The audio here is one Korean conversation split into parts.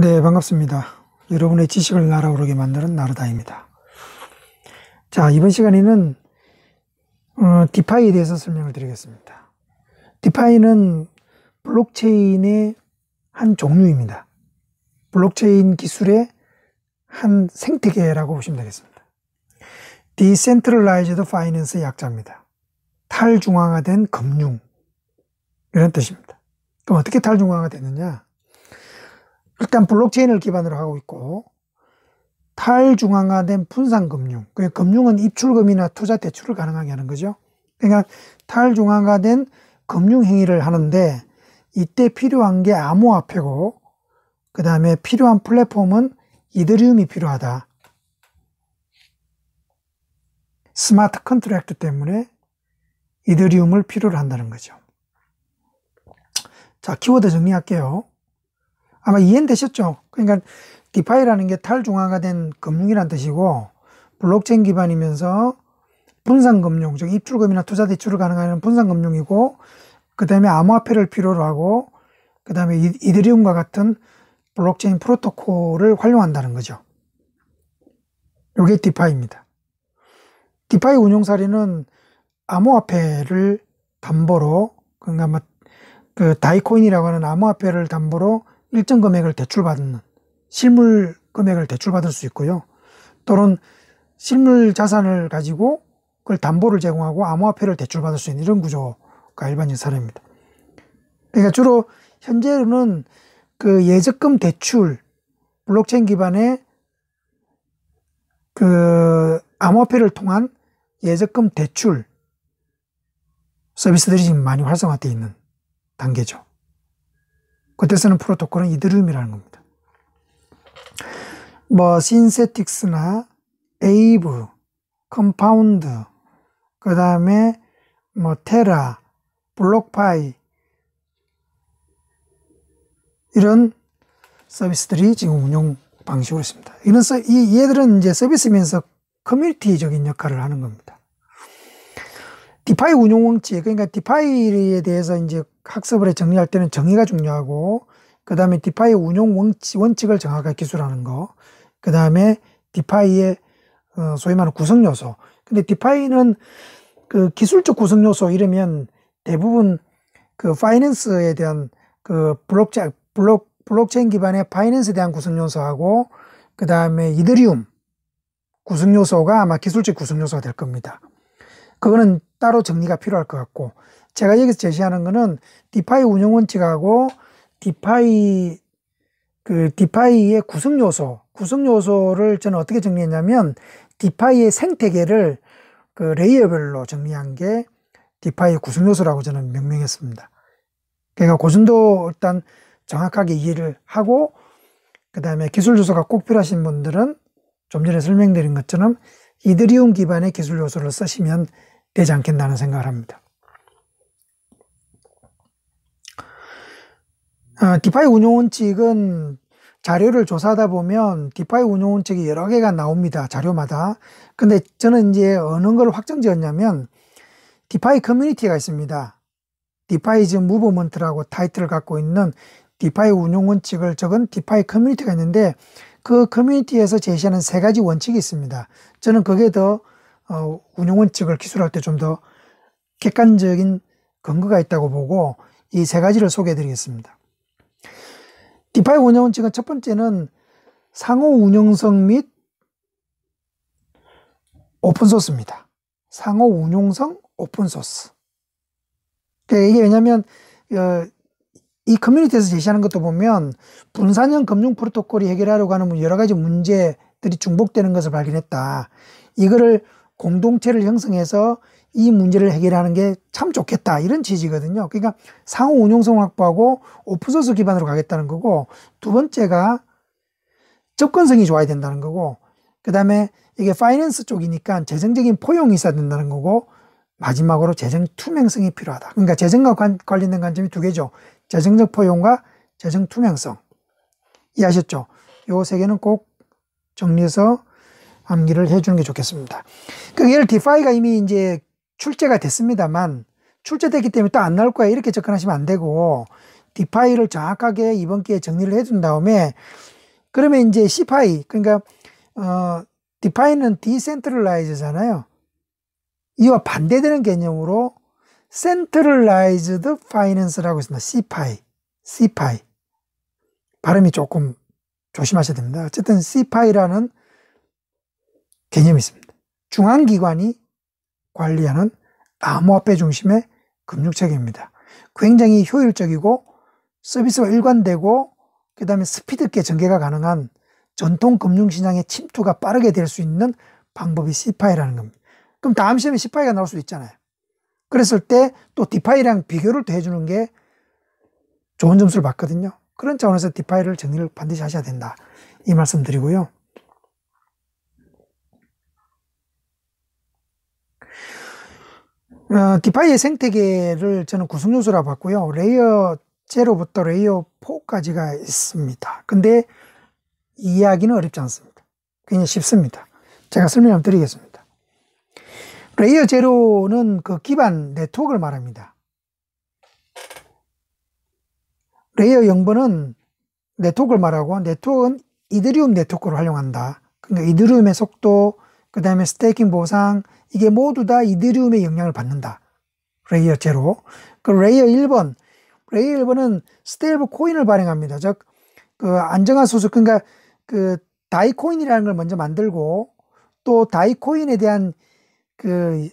네, 반갑습니다. 여러분의 지식을 날아오르게 만드는 나르다입니다. 자, 이번 시간에는 어, 디파이에 대해서 설명을 드리겠습니다. 디파이는 블록체인의 한 종류입니다. 블록체인 기술의 한 생태계라고 보시면 되겠습니다. Decentralized Finance의 약자입니다. 탈중앙화된 금융 이런 뜻입니다. 그럼 어떻게 탈중앙화가 되느냐? 일단 블록체인을 기반으로 하고 있고 탈중앙화된 분산금융, 그 금융은 입출금이나 투자 대출을 가능하게 하는 거죠. 그러니까 탈중앙화된 금융 행위를 하는데 이때 필요한 게 암호화폐고 그 다음에 필요한 플랫폼은 이더리움이 필요하다. 스마트 컨트랙트 때문에 이더리움을 필요로 한다는 거죠. 자, 키워드 정리할게요. 아마 이해되셨죠? 그러니까 디파이라는 게 탈중앙화 된 금융이란 뜻이고 블록체인 기반이면서 분산금융, 즉 입출금이나 투자 대출을 가능하는 분산금융이고 그 다음에 암호화폐를 필요로 하고 그 다음에 이더리움과 같은 블록체인 프로토콜을 활용한다는 거죠. 요게 디파이입니다. 디파이 운용사례는 암호화폐를 담보로 그러니까 그 다이코인이라고 하는 암호화폐를 담보로 일정 금액을 대출받는 실물 금액을 대출받을 수 있고요. 또는 실물 자산을 가지고 그걸 담보를 제공하고 암호화폐를 대출받을 수 있는 이런 구조가 일반적인 사례입니다. 그러니까 주로 현재는 로그 예적금 대출 블록체인 기반의 그 암호화폐를 통한 예적금 대출 서비스들이 지금 많이 활성화되어 있는 단계죠. 그때 쓰는 프로토콜은 이더리이라는 겁니다. 뭐 신세틱스나 에이브, 컴파운드, 그 다음에 뭐 테라, 블록파이 이런 서비스들이 지금 운영 방식으로 있습니다. 이런 서, 이 얘들은 이제 서비스면서 커뮤니티적인 역할을 하는 겁니다. 디파이 운용 원칙 그러니까 디파이에 대해서 이제 학습을 해 정리할 때는 정의가 중요하고 그 다음에 디파이 운용 원칙, 원칙을 정확하게 기술하는 거그 다음에 디파이의 어, 소위 말하는 구성 요소 근데 디파이는 그 기술적 구성 요소 이러면 대부분 그 파이낸스에 대한 그블록체 블록 블록체인 기반의 파이낸스에 대한 구성 요소하고 그 다음에 이더리움 구성 요소가 아마 기술적 구성 요소가 될 겁니다. 그거는 따로 정리가 필요할 것 같고 제가 여기서 제시하는 것은 디파이 운영 원칙하고 디파이 그 디파이의 구성 요소, 구성 요소를 저는 어떻게 정리했냐면 디파이의 생태계를 그 레이어별로 정리한 게 디파이의 구성 요소라고 저는 명명했습니다. 그러니까 고준도 일단 정확하게 이해를 하고 그 다음에 기술 요소가 꼭 필요하신 분들은 좀 전에 설명드린 것처럼 이드리움 기반의 기술 요소를 쓰시면 되지 않겠나는 생각을 합니다. 디파이 아, 운용 원칙은 자료를 조사하다 보면 디파이 운용 원칙이 여러 개가 나옵니다. 자료마다. 근데 저는 이제 어느 걸 확정 지었냐면 디파이 커뮤니티가 있습니다. 디파이즈 무브먼트라고 타이틀을 갖고 있는 디파이 운용 원칙을 적은 디파이 커뮤니티가 있는데 그 커뮤니티에서 제시하는 세 가지 원칙이 있습니다. 저는 그게 더 어, 운용 원칙을 기술할 때 좀 더 객관적인 근거가 있다고 보고 이 세 가지를 소개해 드리겠습니다. 디파이 운영 원칙은 첫 번째는 상호 운용성 및 오픈소스입니다. 상호 운용성 오픈소스. 그러니까 이게 왜냐면, 어, 이 커뮤니티에서 제시하는 것도 보면 분산형 금융 프로토콜이 해결하려고 하는 여러 가지 문제들이 중복되는 것을 발견했다. 이거를 공동체를 형성해서 이 문제를 해결하는 게 참 좋겠다 이런 취지거든요. 그러니까 상호 운용성 확보하고 오픈소스 기반으로 가겠다는 거고 두 번째가 접근성이 좋아야 된다는 거고 그 다음에 이게 파이낸스 쪽이니까 재정적인 포용이 있어야 된다는 거고 마지막으로 재정 투명성이 필요하다. 그러니까 재정과 관, 관련된 관점이 두 개죠. 재정적 포용과 재정 투명성 이해하셨죠? 요 세 개는 꼭 정리해서 암기를 해주는 게 좋겠습니다. 그 얘를 디파이가 이미 이제 출제가 됐습니다만 출제됐기 때문에 또 안 나올 거야 이렇게 접근하시면 안 되고 디파이를 정확하게 이번 기회에 정리를 해준 다음에 그러면 이제 C파이 그러니까 어 디파이는 디센트럴라이즈잖아요. 이와 반대되는 개념으로 센트럴라이즈드 파이낸스라고 있습니다. C파이, C파이 발음이 조금 조심하셔야 됩니다. 어쨌든 C파이라는 개념이 있습니다. 중앙기관이 관리하는 암호화폐 중심의 금융체계입니다. 굉장히 효율적이고 서비스가 일관되고 그 다음에 스피드 있게 전개가 가능한 전통 금융시장의 침투가 빠르게 될 수 있는 방법이 CPI라는 겁니다. 그럼 다음 시험에 CPI가 나올 수 있잖아요. 그랬을 때 또 디파이랑 비교를 해주는 게 좋은 점수를 받거든요. 그런 차원에서 디파이를 정리를 반드시 하셔야 된다. 이 말씀 드리고요. 어, 디파이의 생태계를 저는 구성요소라 봤고요. 레이어 제로부터 레이어 4까지가 있습니다. 근데 이해하기는 어렵지 않습니다. 굉장히 쉽습니다. 제가 설명을 드리겠습니다. 레이어 제로는 그 기반 네트워크를 말합니다. 레이어 0번은 네트워크를 말하고 네트워크는 이더리움 네트워크를 활용한다. 그러니까 이더리움의 속도, 그 다음에 스테이킹 보상, 이게 모두 다 이더리움의 영향을 받는다. 레이어 제로. 그 레이어 1번. 레이어 1번은 스테이블 코인을 발행합니다. 즉, 그 안정화 소수 그러니까 그 다이코인이라는 걸 먼저 만들고 또 다이코인에 대한 그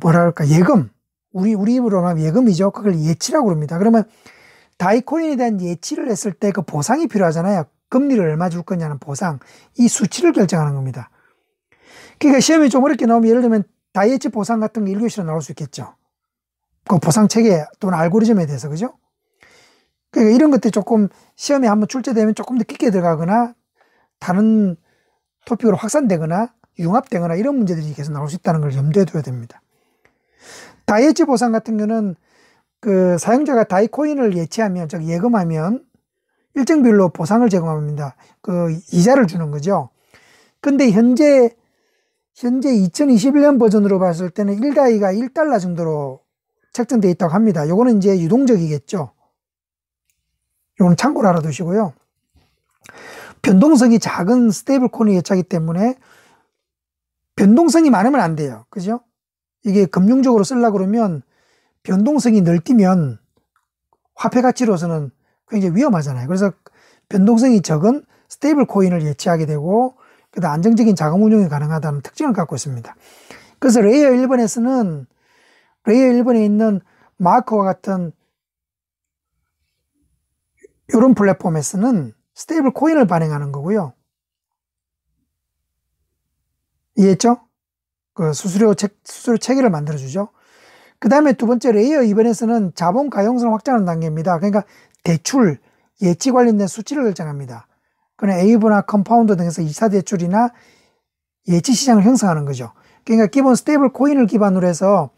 뭐랄까 예금 우리 우리 입으로 하면 예금이죠 그걸 예치라고 그럽니다 그러면 다이코인에 대한 예치를 했을 때 그 보상이 필요하잖아요 금리를 얼마 줄 거냐는 보상 이 수치를 결정하는 겁니다 그러니까 시험이 좀 어렵게 나오면 예를 들면 다이어트 보상 같은 거 1교시로 나올 수 있겠죠. 그 보상 체계 또는 알고리즘에 대해서, 그죠? 그러니까 이런 것들이 조금 시험에 한번 출제되면 조금 더 깊게 들어가거나 다른 토픽으로 확산되거나 융합되거나 이런 문제들이 계속 나올 수 있다는 걸 염두에 둬야 됩니다. 다이어트 보상 같은 경우는 그 사용자가 다이코인을 예치하면, 즉 예금하면 일정비율로 보상을 제공합니다. 그 이자를 주는 거죠. 근데 현재 현재 2021년 버전으로 봤을 때는 1가이가 1달러 정도로 책정되어 있다고 합니다. 이거는 이제 유동적이겠죠. 이거는 참고로 알아두시고요. 변동성이 작은 스테이블 코인이 예차기 때문에 변동성이 많으면 안 돼요. 그죠? 이게 금융적으로 쓰려고 그러면 변동성이 널뛰면 화폐 가치로서는 굉장히 위험하잖아요. 그래서 변동성이 적은 스테이블 코인을 예치하게 되고 그다 안정적인 자금 운용이 가능하다는 특징을 갖고 있습니다. 그래서 레이어 1번에서는 레이어 1번에 있는 마크와 같은 이런 플랫폼에서는 스테이블 코인을 발행하는 거고요. 이해했죠? 그 수수료 책, 수수료 체계를 만들어주죠. 그 다음에 두 번째 레이어 2번에서는 자본 가용성을 확장하는 단계입니다. 그러니까 대출, 예치 관련된 수치를 결정합니다. 그는 에이브나 컴파운드 등에서 이사 대출이나 예치 시장을 형성하는 거죠. 그러니까 기본 스테이블 코인을 기반으로 해서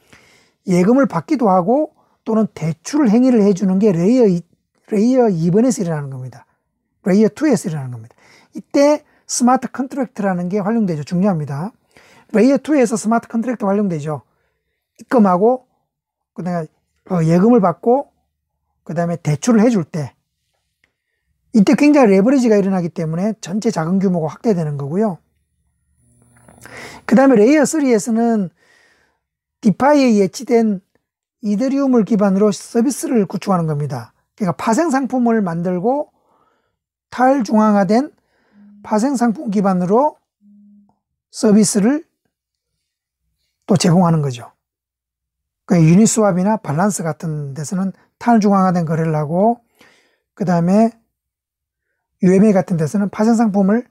예금을 받기도 하고 또는 대출 행위를 해주는 게 레이어, 2, 레이어 2번에서 일어나는 겁니다. 레이어 2에서 일어나는 겁니다. 이때 스마트 컨트랙트라는 게 활용되죠. 중요합니다. 레이어 2에서 스마트 컨트랙트 활용되죠. 입금하고, 그 다음에 어, 예금을 받고, 그 다음에 대출을 해줄 때, 이때 굉장히 레버리지가 일어나기 때문에 전체 자금 규모가 확대되는 거고요. 그 다음에 레이어 3에서는 디파이에 예치된 이더리움을 기반으로 서비스를 구축하는 겁니다. 그러니까 파생 상품을 만들고 탈중앙화된 파생 상품 기반으로 서비스를 또 제공하는 거죠. 그러니까 유니스왑이나 발란스 같은 데서는 탈중앙화된 거래를 하고 그 다음에 UMA 같은 데서는 파생 상품을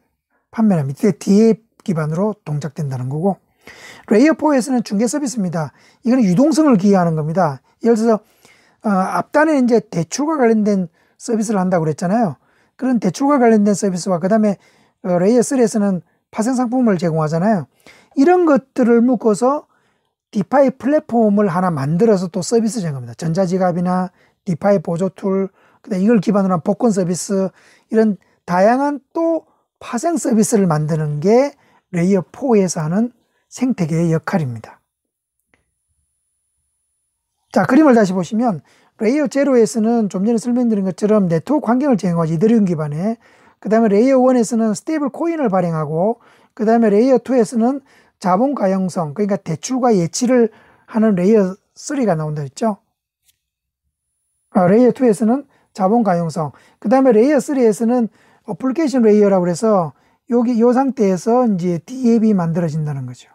판매합니다. 이때 DA 기반으로 동작된다는 거고 레이어 4에서는 중개 서비스입니다. 이거는 유동성을 기여하는 겁니다. 예를 들어서 어, 앞단에 이제 대출과 관련된 서비스를 한다고 그랬잖아요. 그런 대출과 관련된 서비스와 그 다음에 어, 레이어 3에서는 파생 상품을 제공하잖아요. 이런 것들을 묶어서 디파이 플랫폼을 하나 만들어서 또 서비스 제공합니다. 전자지갑이나 디파이 보조 툴, 그다음 네, 이걸 기반으로 한 복권 서비스 이런 다양한 또 파생 서비스를 만드는 게 레이어 4에서 하는 생태계의 역할입니다. 자, 그림을 다시 보시면 레이어 제로에서는좀 전에 설명드린 것처럼 네트워크 환경을 제공하지 이더리움 기반에 그 다음에 레이어 1에서는 스테이블 코인을 발행하고 그 다음에 레이어 2에서는 자본 가용성 그러니까 대출과 예치를 하는 레이어 3가 나온다 했죠. 아, 레이어 2에서는 자본 가용성. 그 다음에 레이어 3에서는 어플리케이션 레이어라고 해서 여기 이 상태에서 이제 DAB 만들어진다는 거죠.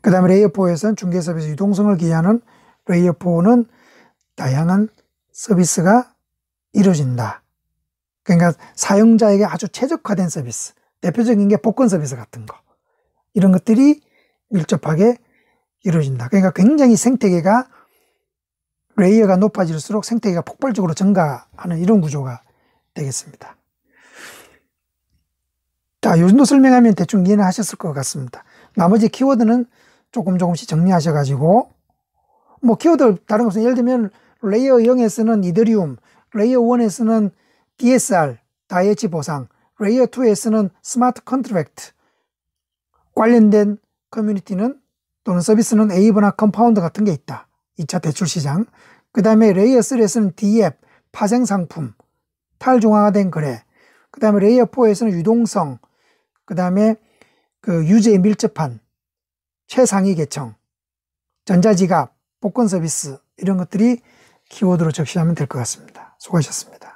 그 다음에 레이어 4에서는 중개 서비스 유동성을 기하는 레이어 4는 다양한 서비스가 이루어진다. 그러니까 사용자에게 아주 최적화된 서비스. 대표적인 게 복권 서비스 같은 거. 이런 것들이 밀접하게 이루어진다. 그러니까 굉장히 생태계가 레이어가 높아질수록 생태계가 폭발적으로 증가하는 이런 구조가 되겠습니다. 자, 요 정도 설명하면 대충 이해는 하셨을 것 같습니다. 나머지 키워드는 조금 조금씩 정리하셔가지고, 뭐 키워드 다른 것은 예를 들면 레이어 0에서는 이더리움, 레이어 1에서는 DSR, 다이어치 보상, 레이어 2에서는 스마트 컨트랙트, 관련된 커뮤니티는 또는 서비스는 에이버나 컴파운드 같은 게 있다. 2차 대출 시장, 그 다음에 레이어 3에서는 DF, 파생 상품, 탈중앙화된 거래, 그 다음에 레이어 4에서는 유동성, 그 다음에 그 유죄 밀접한, 최상위 계층, 전자지갑, 복권 서비스 이런 것들이 키워드로 적시하면 될 것 같습니다. 수고하셨습니다.